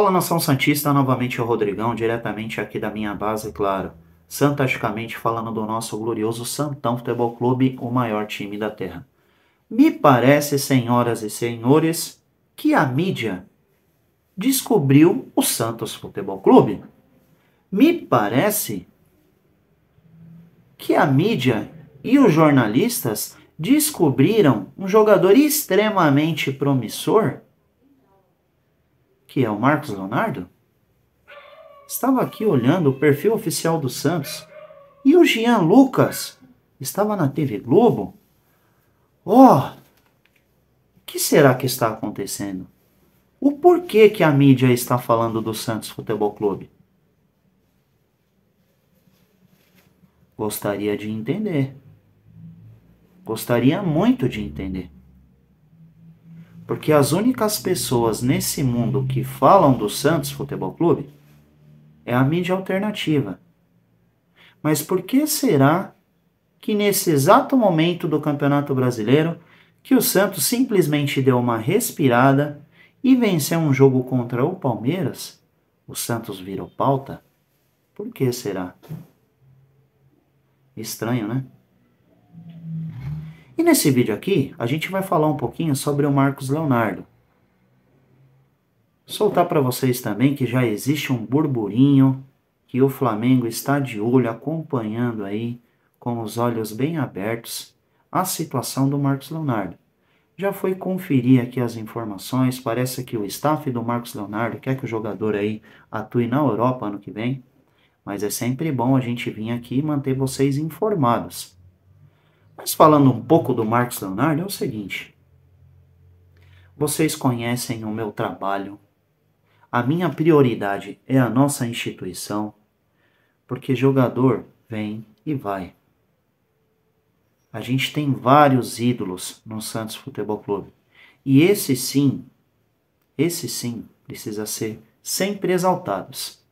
Fala Nação Santista, novamente o Rodrigão, diretamente aqui da minha base, claro. Santasticamente falando do nosso glorioso Santão Futebol Clube, o maior time da terra. Me parece, senhoras e senhores, que a mídia descobriu o Santos Futebol Clube. Me parece que a mídia e os jornalistas descobriram um jogador extremamente promissor que é o Marcos Leonardo, estava aqui olhando o perfil oficial do Santos e o Jean Lucas estava na TV Globo. Oh, o que será que está acontecendo? O porquê que a mídia está falando do Santos Futebol Clube? Gostaria de entender. Gostaria muito de entender. Porque as únicas pessoas nesse mundo que falam do Santos Futebol Clube é a mídia alternativa. Mas por que será que nesse exato momento do Campeonato Brasileiro que o Santos simplesmente deu uma respirada e venceu um jogo contra o Palmeiras, o Santos virou pauta? Por que será? Estranho, né? E nesse vídeo aqui, a gente vai falar um pouquinho sobre o Marcos Leonardo. Soltar para vocês também que já existe um burburinho que o Flamengo está de olho acompanhando aí com os olhos bem abertos a situação do Marcos Leonardo. Já foi conferir aqui as informações, parece que o staff do Marcos Leonardo quer que o jogador aí atue na Europa ano que vem, mas é sempre bom a gente vir aqui e manter vocês informados. Mas falando um pouco do Marcos Leonardo, é o seguinte. Vocês conhecem o meu trabalho. A minha prioridade é a nossa instituição, porque jogador vem e vai. A gente tem vários ídolos no Santos Futebol Clube. E esse sim, esse sim, precisa ser sempre exaltados.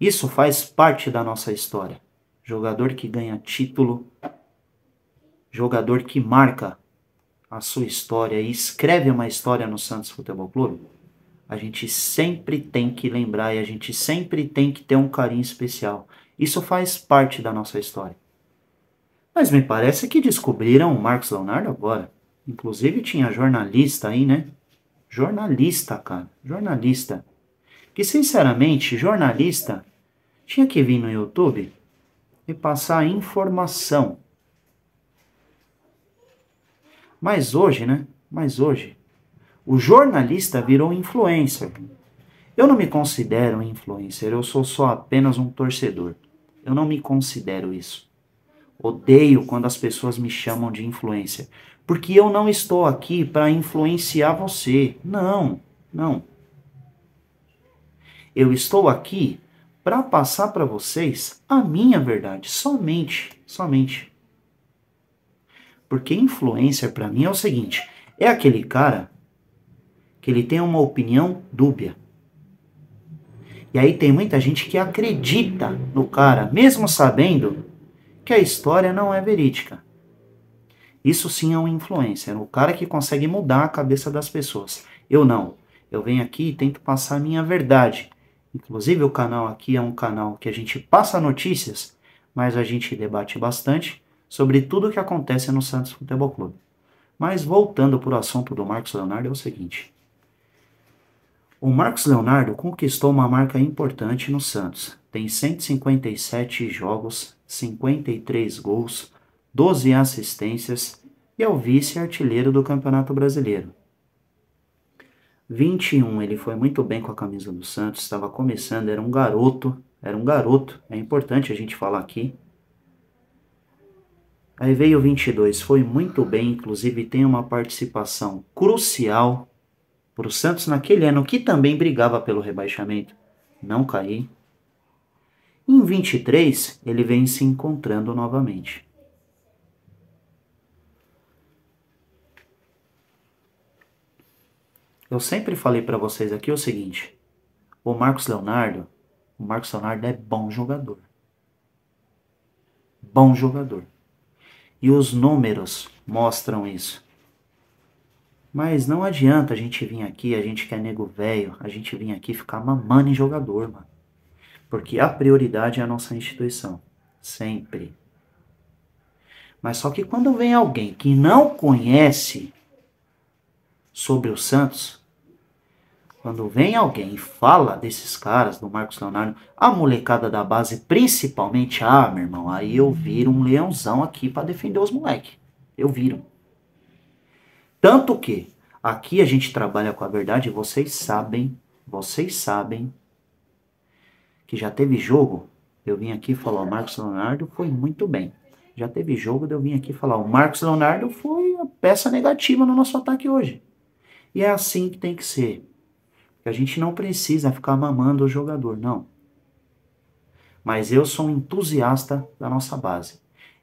Isso faz parte da nossa história. Jogador que ganha título, jogador que marca a sua história e escreve uma história no Santos Futebol Clube, a gente sempre tem que lembrar e a gente sempre tem que ter um carinho especial. Isso faz parte da nossa história. Mas me parece que descobriram o Marcos Leonardo agora. Inclusive tinha jornalista aí, né? Jornalista, cara. Jornalista. Que sinceramente, jornalista tinha que vir no YouTube e passar informação mas hoje, né? Mas hoje, o jornalista virou influencer. Eu não me considero influencer, eu sou só apenas um torcedor. Eu não me considero isso. Odeio quando as pessoas me chamam de influencer, porque eu não estou aqui para influenciar você. Não, não. Eu estou aqui para passar para vocês a minha verdade, somente, somente. Porque influencer para mim é o seguinte: é aquele cara que ele tem uma opinião dúbia. E aí tem muita gente que acredita no cara, mesmo sabendo que a história não é verídica. Isso sim é um influencer, o cara que consegue mudar a cabeça das pessoas. Eu não. Eu venho aqui e tento passar a minha verdade. Inclusive, o canal aqui é um canal que a gente passa notícias, mas a gente debate bastante sobre tudo o que acontece no Santos Futebol Clube. Mas voltando para o assunto do Marcos Leonardo, é o seguinte. O Marcos Leonardo conquistou uma marca importante no Santos. Tem 157 jogos, 53 gols, 12 assistências e é o vice-artilheiro do Campeonato Brasileiro. 21, ele foi muito bem com a camisa do Santos, estava começando, era um garoto, era um garoto, é importante a gente falar aqui, Aí veio 22, foi muito bem, inclusive tem uma participação crucial para o Santos naquele ano, que também brigava pelo rebaixamento. Não caí. Em 23, ele vem se encontrando novamente. Eu sempre falei para vocês aqui o seguinte: o Marcos Leonardo, o Marcos Leonardo é bom jogador. Bom jogador e os números mostram isso. Mas não adianta a gente vir aqui, a gente quer é nego velho, a gente vir aqui ficar mamando em jogador, mano. Porque a prioridade é a nossa instituição. Sempre. Mas só que quando vem alguém que não conhece sobre o Santos, quando vem alguém e fala desses caras, do Marcos Leonardo, a molecada da base, principalmente, ah, meu irmão, aí eu viro um leãozão aqui para defender os moleque. Eu viro. Tanto que aqui a gente trabalha com a verdade, vocês sabem, vocês sabem que já teve jogo. Eu vim aqui falar, o Marcos Leonardo foi muito bem. Já teve jogo, eu vim aqui falar, o Marcos Leonardo foi a peça negativa no nosso ataque hoje. E é assim que tem que ser. Que a gente não precisa ficar mamando o jogador, não. Mas eu sou um entusiasta da nossa base.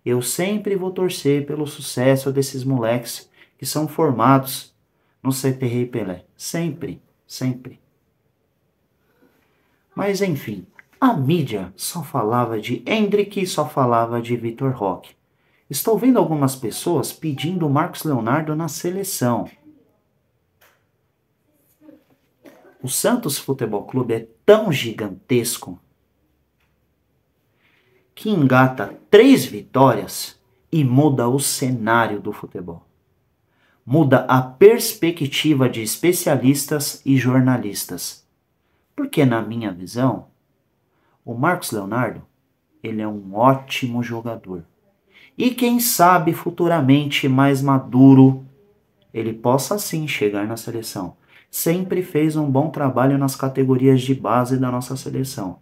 Eu sempre vou torcer pelo sucesso desses moleques que são formados no CTR Pelé. Sempre, sempre. Mas enfim, a mídia só falava de Hendrick, só falava de Vitor Roque. Estou vendo algumas pessoas pedindo o Marcos Leonardo na seleção. O Santos Futebol Clube é tão gigantesco que engata três vitórias e muda o cenário do futebol. Muda a perspectiva de especialistas e jornalistas. Porque, na minha visão, o Marcos Leonardo ele é um ótimo jogador. E quem sabe futuramente mais maduro ele possa sim chegar na seleção sempre fez um bom trabalho nas categorias de base da nossa seleção.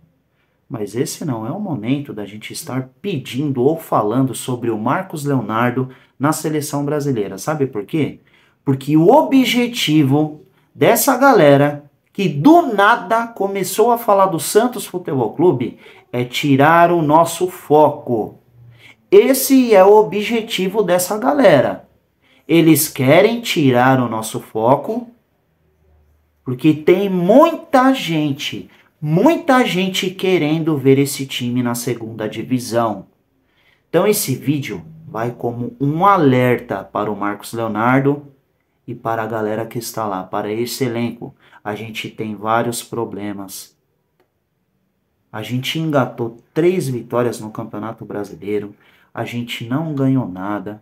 Mas esse não é o momento da gente estar pedindo ou falando sobre o Marcos Leonardo na seleção brasileira. Sabe por quê? Porque o objetivo dessa galera que do nada começou a falar do Santos Futebol Clube é tirar o nosso foco. Esse é o objetivo dessa galera. Eles querem tirar o nosso foco porque tem muita gente, muita gente querendo ver esse time na segunda divisão. Então esse vídeo vai como um alerta para o Marcos Leonardo e para a galera que está lá, para esse elenco. A gente tem vários problemas. A gente engatou três vitórias no Campeonato Brasileiro, a gente não ganhou nada.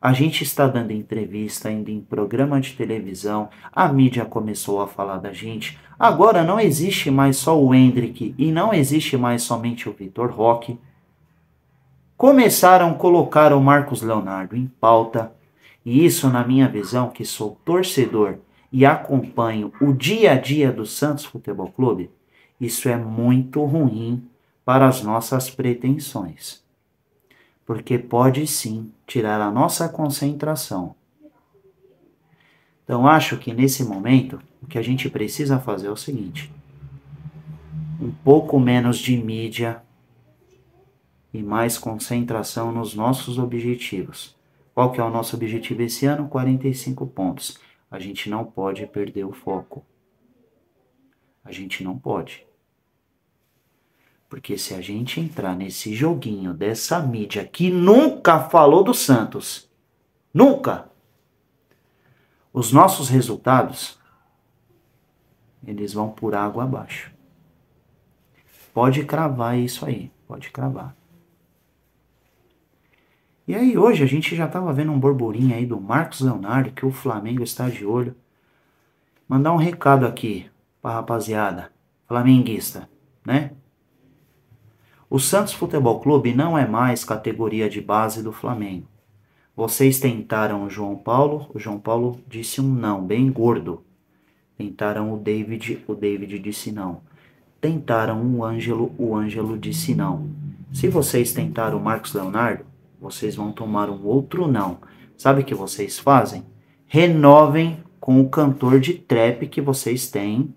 A gente está dando entrevista, indo em programa de televisão, a mídia começou a falar da gente. Agora não existe mais só o Hendrick e não existe mais somente o Vitor Roque. Começaram a colocar o Marcos Leonardo em pauta, e isso, na minha visão, que sou torcedor e acompanho o dia a dia do Santos Futebol Clube, isso é muito ruim para as nossas pretensões porque pode sim tirar a nossa concentração. Então, acho que nesse momento, o que a gente precisa fazer é o seguinte: um pouco menos de mídia e mais concentração nos nossos objetivos. Qual que é o nosso objetivo esse ano? 45 pontos. A gente não pode perder o foco. A gente não pode. Porque se a gente entrar nesse joguinho dessa mídia que nunca falou do Santos, nunca, os nossos resultados, eles vão por água abaixo. Pode cravar isso aí, pode cravar. E aí hoje a gente já estava vendo um burburinho aí do Marcos Leonardo, que o Flamengo está de olho. Mandar um recado aqui pra rapaziada flamenguista, né? O Santos Futebol Clube não é mais categoria de base do Flamengo. Vocês tentaram o João Paulo, o João Paulo disse um não, bem gordo. Tentaram o David, o David disse não. Tentaram o Ângelo, o Ângelo disse não. Se vocês tentaram o Marcos Leonardo, vocês vão tomar um outro não. Sabe o que vocês fazem? Renovem com o cantor de trap que vocês têm,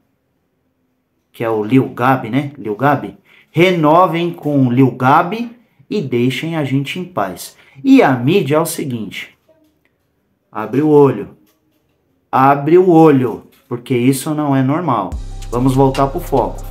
que é o Lil Gabi, né? Lil Gabi renovem com Lil Gabi e deixem a gente em paz. E a mídia é o seguinte: abre o olho, abre o olho, porque isso não é normal. Vamos voltar para o foco.